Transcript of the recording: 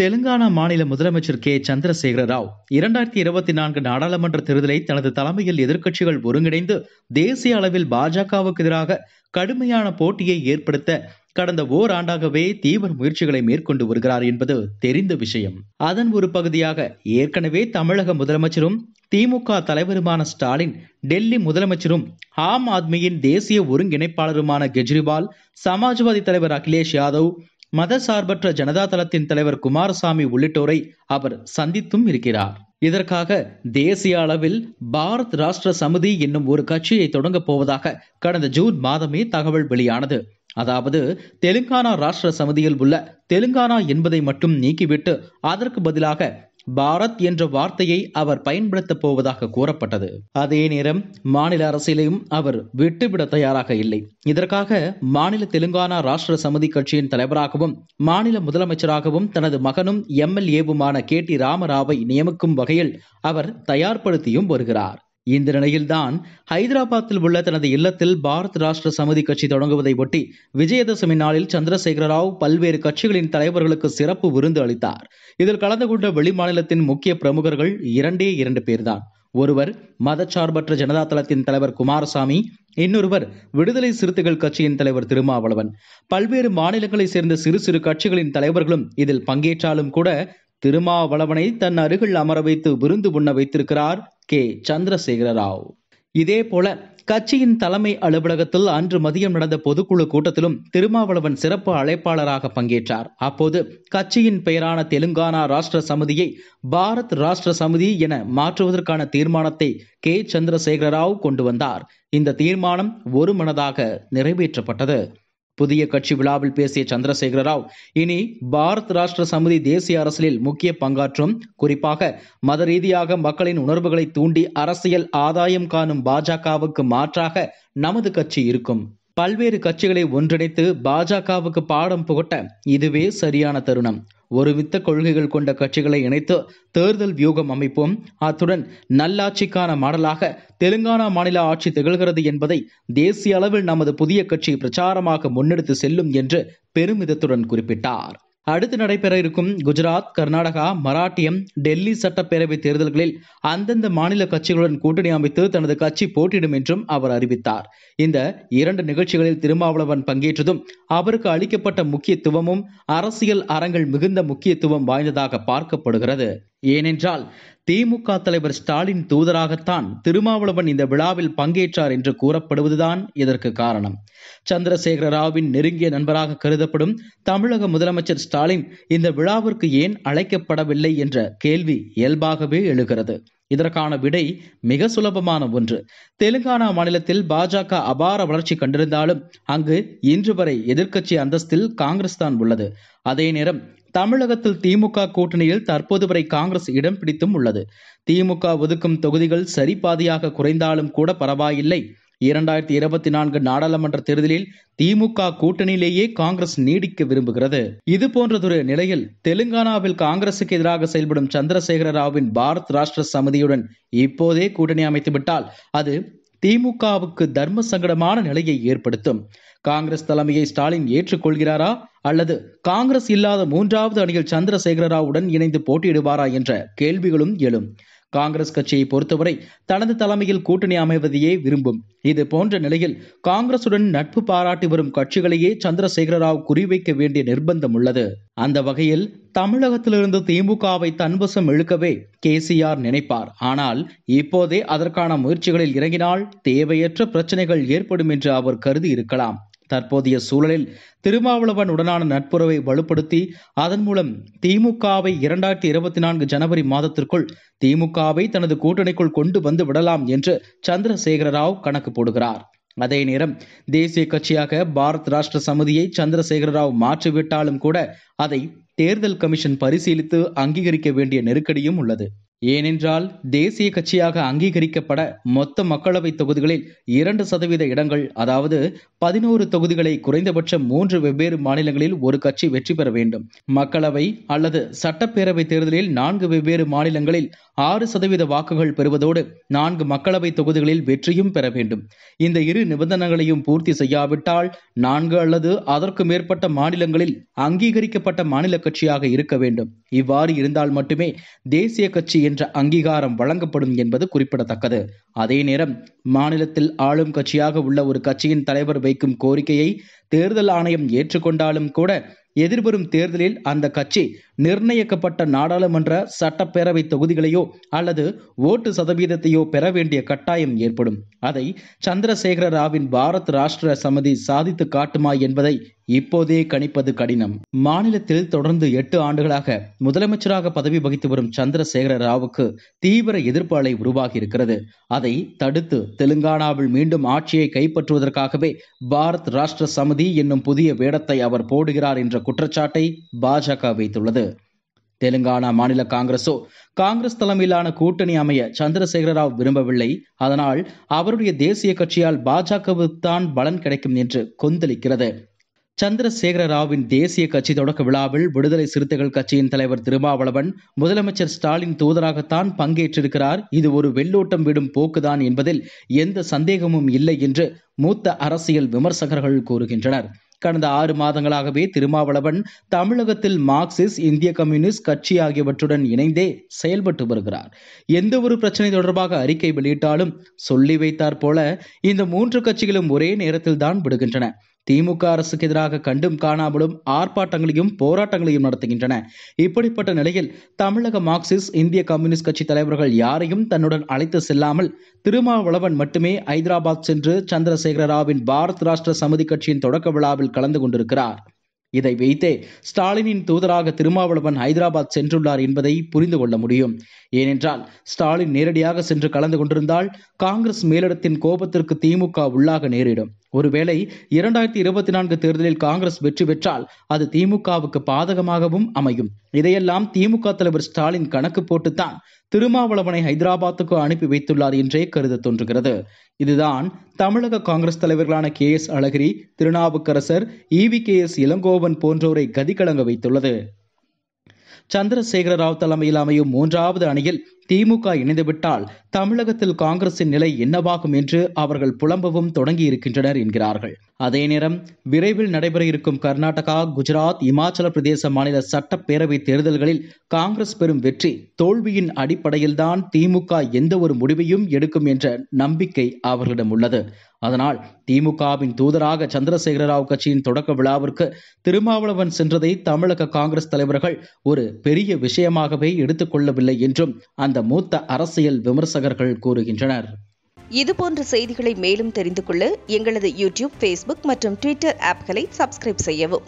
தெலுங்கானா மாநில முதலமைச்சர் கே சந்திரசேகர ராவ் இரண்டாயிரத்தி இருபத்தி நான்கு நாடாளுமன்ற தேர்தலை தனது தலைமையில் எதிர்க்கட்சிகள் ஒருங்கிணைந்து தேசிய அளவில் பாஜகவுக்கு எதிராக கடுமையான போட்டியை ஏற்படுத்த கடந்த ஓராண்டாகவே தீவிர முயற்சிகளை மேற்கொண்டு வருகிறார் என்பது தெரிந்த விஷயம் அதன் ஒரு பகுதியாக ஏற்கனவே தமிழக முதலமைச்சரும் திமுக தலைவருமான ஸ்டாலின் டெல்லி முதலமைச்சரும் ஆம் ஆத்மியின் தேசிய ஒருங்கிணைப்பாளருமான கெஜ்ரிவால் சமாஜ்வாதி தலைவர் அகிலேஷ் யாதவ் மதசார்பற்ற ஜனதா தளத்தின் தலைவர் குமாரசாமி உள்ளிட்டோரை அவர் சந்தித்தும் இருக்கிறார் இதற்காக தேசிய அளவில் பாரத் ராஷ்டிர சமிதி என்னும் ஒரு கட்சியை தொடங்கப் போவதாக கடந்த ஜூன் மாதமே தகவல் வெளியானது அதாவது தெலுங்கானா ராஷ்டிர சமிதியில் உள்ள தெலுங்கானா என்பதை மட்டும் நீக்கிவிட்டு அதற்கு பதிலாக பாரத் என்ற வார்த்தையை அவர் பயன்படுத்தப் போவதாக கூறப்பட்டது அதே நேரம் மாநில அரசியலையும் அவர் விட்டுவிட தயாராக இல்லை இதற்காக மாநில தெலுங்கானா ராஷ்டிர சமிதி கட்சியின் தலைவராகவும் மாநில முதலமைச்சராகவும் தனது மகனும் எம்எல்ஏவுமான கே டி ராமராவை நியமிக்கும் வகையில் அவர் தயார்படுத்தியும் வருகிறார் இந்த நிலையில்தான் ஹைதராபாத்தில் உள்ள தனது இல்லத்தில் பாரத் ராஷ்டிர சமிதி கட்சி தொடங்குவதை ஒட்டி விஜயதசமி நாளில் சந்திரசேகர ராவ் பல்வேறு கட்சிகளின் தலைவர்களுக்கு சிறப்பு விருந்து அளித்தார் இதில் கலந்து கொண்ட வெளிமாநிலத்தின் முக்கிய பிரமுகர்கள் இரண்டே இரண்டு பேர்தான் ஒருவர் மதச்சார்பற்ற ஜனதா தளத்தின் தலைவர் குமாரசாமி இன்னொருவர் விடுதலை சிறுத்தைகள் கட்சியின் தலைவர் திருமாவளவன் பல்வேறு மாநிலங்களைச் சேர்ந்த சிறு சிறு கட்சிகளின் தலைவர்களும் இதில் பங்கேற்றாலும் கூட திருமாவளவனை தன் அருகில் அமர வைத்து விருந்து உண்ண வைத்திருக்கிறார் கே சந்திரசேகர ராவ் இதேபோல கட்சியின் தலைமை அலுவலகத்தில் அன்று மதியம் நடந்த பொதுக்குழு கூட்டத்திலும் திருமாவளவன் சிறப்பு அழைப்பாளராக பங்கேற்றார் அப்போது கட்சியின் பெயரான தெலுங்கானா ராஷ்டிர சமிதியை பாரத் ராஷ்டிர சமிதி என மாற்றுவதற்கான தீர்மானத்தை கே சந்திரசேகர ராவ் கொண்டு வந்தார் இந்த தீர்மானம் ஒருமனதாக நிறைவேற்றப்பட்டது புதிய கட்சி விழாவில் பேசிய சந்திரசேகர ராவ் இனி பாரத் ராஷ்டிர சமிதி தேசிய அரசியலில் முக்கிய பங்காற்றும் குறிப்பாக மத ரீதியாக மக்களின் உணர்வுகளை தூண்டி அரசியல் ஆதாயம் காணும் பாஜகவுக்கு மாற்றாக நமது கட்சி இருக்கும் பல்வேறு கட்சிகளை ஒன்றிணைத்து பாஜகவுக்கு பாடம் புகட்ட இதுவே சரியான தருணம் ஒரு வித்த கொள்கைகள் கொண்ட கட்சிகளை இணைத்து தேர்தல் வியூகம் அமைப்போம் அத்துடன் நல்லாட்சிக்கான மாடலாக தெலுங்கானா மாநில ஆட்சி திகழ்கிறது என்பதை தேசிய அளவில் நமது புதிய கட்சி பிரச்சாரமாக முன்னெடுத்து செல்லும் என்று பெருமிதத்துடன் குறிப்பிட்டார் அடுத்து நடைபெற இருக்கும் குஜராத் கர்நாடகா மராட்டியம் டெல்லி சட்டப்பேரவை தேர்தல்களில் அந்தந்த மாநில கட்சிகளுடன் கூட்டணி அமைத்து தனது கட்சி போட்டியிடும் என்றும் அவர் அறிவித்தார் இந்த இரண்டு நிகழ்ச்சிகளில் திருமாவளவன் பங்கேற்றதும் அவருக்கு அளிக்கப்பட்ட முக்கியத்துவமும் அரசியல் அறங்கள் மிகுந்த முக்கியத்துவம் வாய்ந்ததாக பார்க்கப்படுகிறது ஏனென்றால் திமுக தலைவர் ஸ்டாலின் தூதராகத்தான் திருமாவளவன் இந்த விழாவில் பங்கேற்றார் என்று கூறப்படுவதுதான் இதற்கு காரணம் சந்திரசேகர ராவின் நெருங்கிய நண்பராக கருதப்படும் தமிழக முதலமைச்சர் ஸ்டாலின் இந்த விழாவிற்கு ஏன் அழைக்கப்படவில்லை என்ற கேள்வி இயல்பாகவே எழுகிறது இதற்கான விடை மிக சுலபமான ஒன்று தெலுங்கானா மாநிலத்தில் பாஜக அபார வளர்ச்சி கண்டிருந்தாலும் அங்கு இன்று வரை எதிர்க்கட்சி அந்தஸ்தில் காங்கிரஸ் தான் உள்ளது அதே நேரம் தமிழகத்தில் திமுக கூட்டணியில் தற்போது வரை காங்கிரஸ் இடம் பிடித்தும் உள்ளது திமுக ஒதுக்கும் தொகுதிகள் பாதியாக குறைந்தாலும் கூட பரவாயில்லை இரண்டாயிரத்தி இருபத்தி நான்கு நாடாளுமன்ற தேர்தலில் திமுக கூட்டணியிலேயே காங்கிரஸ் நீடிக்க விரும்புகிறது இது போன்றதொரு நிலையில் தெலுங்கானாவில் காங்கிரசுக்கு எதிராக செயல்படும் சந்திரசேகர ராவின் பாரத் ராஷ்டிர சமிதியுடன் இப்போதே கூட்டணி அமைத்துவிட்டால் அது திமுகவுக்கு தர்ம சங்கடமான நிலையை ஏற்படுத்தும் காங்கிரஸ் தலைமையை ஸ்டாலின் ஏற்றுக்கொள்கிறாரா அல்லது காங்கிரஸ் இல்லாத மூன்றாவது அணியில் சந்திரசேகர ராவுடன் இணைந்து போட்டியிடுவாரா என்ற கேள்விகளும் எழும் காங்கிரஸ் கட்சியை பொறுத்தவரை தனது தலைமையில் கூட்டணி அமைவதையே விரும்பும் இது போன்ற நிலையில் காங்கிரசுடன் நட்பு பாராட்டி வரும் கட்சிகளையே சந்திரசேகர ராவ் குறிவைக்க வேண்டிய நிர்பந்தம் உள்ளது அந்த வகையில் தமிழகத்திலிருந்து திமுகவை தன்வசம் இழுக்கவே கேசிஆர் நினைப்பார் ஆனால் இப்போதே அதற்கான முயற்சிகளில் இறங்கினால் தேவையற்ற பிரச்சனைகள் ஏற்படும் என்று அவர் கருதி இருக்கலாம் தற்போதைய சூழலில் திருமாவளவன் உடனான நட்புறவை வலுப்படுத்தி அதன் மூலம் திமுகவை இரண்டாயிரத்தி இருபத்தி நான்கு ஜனவரி மாதத்திற்குள் திமுகவை தனது கூட்டணிக்குள் கொண்டு வந்து விடலாம் என்று சந்திரசேகர ராவ் கணக்கு போடுகிறார் அதே நேரம் தேசிய கட்சியாக பாரத் ராஷ்டிர சமிதியை சந்திரசேகர ராவ் மாற்றிவிட்டாலும் கூட அதை தேர்தல் கமிஷன் பரிசீலித்து அங்கீகரிக்க வேண்டிய நெருக்கடியும் உள்ளது ஏனென்றால் தேசிய கட்சியாக அங்கீகரிக்கப்பட மொத்த மக்களவை தொகுதிகளில் இரண்டு சதவீத இடங்கள் அதாவது பதினோரு தொகுதிகளை குறைந்தபட்சம் மூன்று வெவ்வேறு மாநிலங்களில் ஒரு கட்சி வெற்றி பெற வேண்டும் மக்களவை அல்லது சட்டப்பேரவை தேர்தலில் நான்கு வெவ்வேறு மாநிலங்களில் ஆறு சதவீத வாக்குகள் பெறுவதோடு நான்கு மக்களவை தொகுதிகளில் வெற்றியும் பெற வேண்டும் இந்த இரு நிபந்தனைகளையும் பூர்த்தி செய்யாவிட்டால் நான்கு அல்லது அதற்கு மேற்பட்ட மாநிலங்களில் அங்கீகரிக்கப்பட்ட மாநில கட்சியாக இருக்க வேண்டும் இவ்வாறு இருந்தால் மட்டுமே தேசிய கட்சி என்ற அங்கீகாரம் வழங்கப்படும் என்பது குறிப்பிடத்தக்கது அதே நேரம் மாநிலத்தில் ஆளும் கட்சியாக உள்ள ஒரு கட்சியின் தலைவர் வைக்கும் கோரிக்கையை தேர்தல் ஆணையம் ஏற்றுக்கொண்டாலும் கூட எதிர்வரும் தேர்தலில் அந்த கட்சி நிர்ணயிக்கப்பட்ட நாடாளுமன்ற சட்டப்பேரவை தொகுதிகளையோ அல்லது ஓட்டு சதவீதத்தையோ பெற வேண்டிய கட்டாயம் ஏற்படும் அதை சந்திரசேகர ராவின் பாரத் ராஷ்டிர சமதி சாதித்து காட்டுமா என்பதை இப்போதே கணிப்பது கடினம் மாநிலத்தில் தொடர்ந்து எட்டு ஆண்டுகளாக முதலமைச்சராக பதவி வகித்து வரும் சந்திரசேகர ராவுக்கு தீவிர எதிர்ப்பு அலை உருவாகி இருக்கிறது அதை தடுத்து தெலுங்கானாவில் மீண்டும் ஆட்சியை கைப்பற்றுவதற்காகவே பாரத் ராஷ்டிர சமிதி என்னும் புதிய வேடத்தை அவர் போடுகிறார் என்ற குற்றச்சாட்டை பாஜக வைத்துள்ளது தெலுங்கானா மாநில காங்கிரஸோ காங்கிரஸ் தலைமையிலான கூட்டணி அமைய சந்திரசேகர ராவ் விரும்பவில்லை அதனால் அவருடைய தேசிய கட்சியால் பாஜகவுக்கு தான் பலன் கிடைக்கும் என்று கொந்தளிக்கிறது சந்திரசேகர ராவின் தேசிய கட்சி தொடக்க விழாவில் விடுதலை சிறுத்தைகள் கட்சியின் தலைவர் திருமாவளவன் முதலமைச்சர் ஸ்டாலின் தூதராகத்தான் பங்கேற்றிருக்கிறார் இது ஒரு வெள்ளோட்டம் விடும் போக்குதான் என்பதில் எந்த சந்தேகமும் இல்லை என்று மூத்த அரசியல் விமர்சகர்கள் கூறுகின்றனர் கடந்த ஆறு மாதங்களாகவே திருமாவளவன் தமிழகத்தில் மார்க்சிஸ்ட் இந்திய கம்யூனிஸ்ட் கட்சி ஆகியவற்றுடன் இணைந்தே செயல்பட்டு வருகிறார் எந்த ஒரு பிரச்சனை தொடர்பாக அறிக்கை வெளியிட்டாலும் சொல்லி வைத்தார் போல இந்த மூன்று கட்சிகளும் ஒரே நேரத்தில் தான் விடுகின்றன திமுக அரசுக்கு எதிராக கண்டும் காணாமலும் ஆர்ப்பாட்டங்களையும் போராட்டங்களையும் நடத்துகின்றன இப்படிப்பட்ட நிலையில் தமிழக மார்க்சிஸ்ட் இந்திய கம்யூனிஸ்ட் கட்சி தலைவர்கள் யாரையும் தன்னுடன் அழைத்து செல்லாமல் திருமாவளவன் மட்டுமே ஐதராபாத் சென்று சந்திரசேகர ராவின் பாரத் ராஷ்டிர சமிதி கட்சியின் தொடக்க விழாவில் கலந்து கொண்டிருக்கிறார் இதை வைத்தே ஸ்டாலினின் தூதராக திருமாவளவன் ஹைதராபாத் சென்றுள்ளார் என்பதை புரிந்து கொள்ள முடியும் ஏனென்றால் ஸ்டாலின் நேரடியாக சென்று கலந்து கொண்டிருந்தால் காங்கிரஸ் மேலிடத்தின் கோபத்திற்கு திமுக உள்ளாக நேரிடும் ஒருவேளை இரண்டாயிரத்தி இருபத்தி நான்கு தேர்தலில் காங்கிரஸ் வெற்றி பெற்றால் அது திமுகவுக்கு பாதகமாகவும் அமையும் இதையெல்லாம் திமுக தலைவர் ஸ்டாலின் கணக்கு போட்டுத்தான் திருமாவளவனை ஹைதராபாத்துக்கு அனுப்பி வைத்துள்ளார் என்றே கருத தோன்றுகிறது இதுதான் தமிழக காங்கிரஸ் தலைவர்களான K S Alagiri Thirunavukkarasar E V K S Elangovan போன்றோரை கதிகலங்க வைத்துள்ளது சந்திரசேகர ராவ் தலைமையில் அமையும் மூன்றாவது அணியில் திமுக இணைந்துவிட்டால் தமிழகத்தில் காங்கிரசின் நிலை என்னவாகும் என்று அவர்கள் புலம்பவும் தொடங்கியிருக்கின்றனர் என்கிறார்கள் அதே நேரம் விரைவில் நடைபெற இருக்கும் கர்நாடகா குஜராத் இமாச்சல பிரதேச மாநில சட்டப்பேரவை தேர்தல்களில் காங்கிரஸ் பெறும் வெற்றி தோல்வியின் அடிப்படையில்தான் திமுக எந்த ஒரு முடிவையும் எடுக்கும் என்ற நம்பிக்கை அவர்களிடம் உள்ளது அதனால் திமுகவின் தூதராக சந்திரசேகர ராவ் கட்சியின் தொடக்க விழாவிற்கு திருமாவளவன் சென்றதை தமிழக காங்கிரஸ் தலைவர்கள் ஒரு பெரிய விஷயமாகவே எடுத்துக்கொள்ளவில்லை என்றும் அந்த அந்த மூத்த அரசியல் விமர்சகர்கள் கூறுகின்றனர் இதுபோன்ற செய்திகளை மேலும் தெரிந்து கொள்ள எங்களது யூடியூப் பேஸ்புக் மற்றும் ட்விட்டர் ஆப்களை சப்ஸ்கிரைப் செய்யவும்